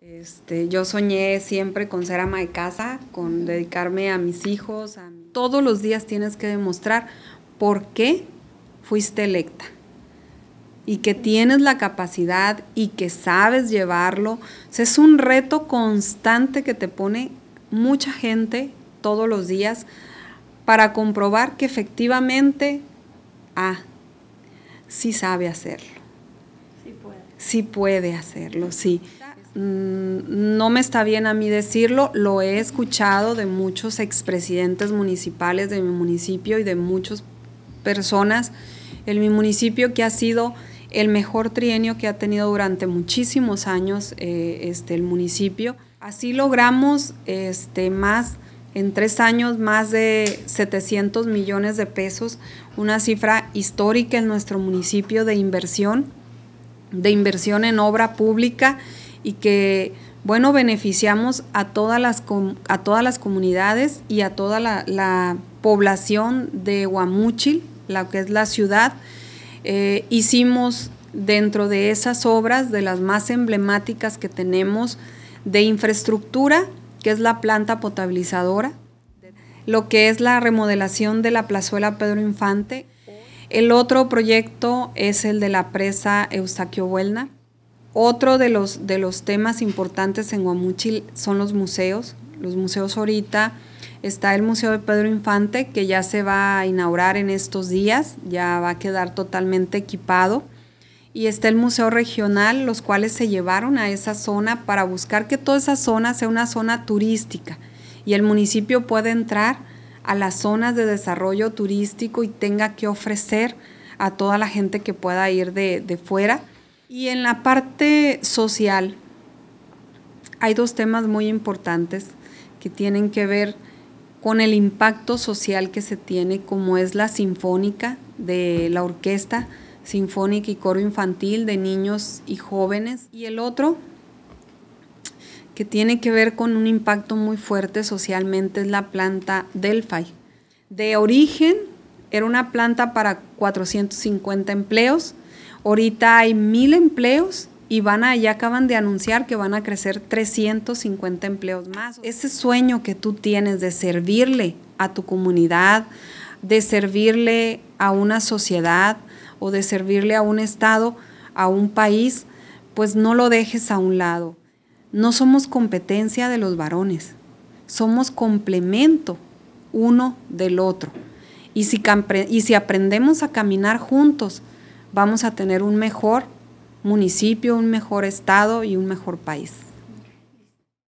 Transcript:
Este, yo soñé siempre con ser ama de casa, con dedicarme a mis hijos. Todos los días tienes que demostrar por qué fuiste electa y que tienes la capacidad y que sabes llevarlo. es un reto constante que te pone mucha gente todos los días para comprobar que efectivamente, ah, sí sabe hacerlo. Sí puede. Sí puede hacerlo, sí. Mm, no me está bien a mí decirlo, lo he escuchado de muchos expresidentes municipales de mi municipio y de muchas personas en mi municipio que ha sido el mejor trienio que ha tenido durante muchísimos años eh, este, el municipio. Así logramos este, más, en tres años, más de 700 millones de pesos, una cifra histórica en nuestro municipio de inversión, de inversión en obra pública y que, bueno, beneficiamos a todas las, a todas las comunidades y a toda la, población de Huamuchil, la que es la ciudad. Eh, hicimos dentro de esas obras, de las más emblemáticas que tenemos, de infraestructura, que es la planta potabilizadora, lo que es la remodelación de la plazuela Pedro Infante. El otro proyecto es el de la presa Eustaquio Huelna. Otro de los, temas importantes en Guamuchil son los museos. Los museos ahorita está el Museo de Pedro Infante, que ya se va a inaugurar en estos días, ya va a quedar totalmente equipado. Y está el Museo Regional, los cuales se llevaron a esa zona para buscar que toda esa zona sea una zona turística y el municipio puede entrar a las zonas de desarrollo turístico y tenga que ofrecer a toda la gente que pueda ir de, de fuera. Y en la parte social hay dos temas muy importantes que tienen que ver con el impacto social que se tiene, como es la sinfónica de la orquesta sinfónica y coro infantil de niños y jóvenes. Y el otro, que tiene que ver con un impacto muy fuerte socialmente, es la planta Delphi. De origen, era una planta para 450 empleos, Ahorita hay mil empleos y van a, ya acaban de anunciar que van a crecer 350 empleos más. Ese sueño que tú tienes de servirle a tu comunidad, de servirle a una sociedad o de servirle a un estado, a un país, pues no lo dejes a un lado. No somos competencia de los varones, somos complemento uno del otro. Y si, y si aprendemos a caminar juntos, vamos a tener un mejor municipio, un mejor estado y un mejor país.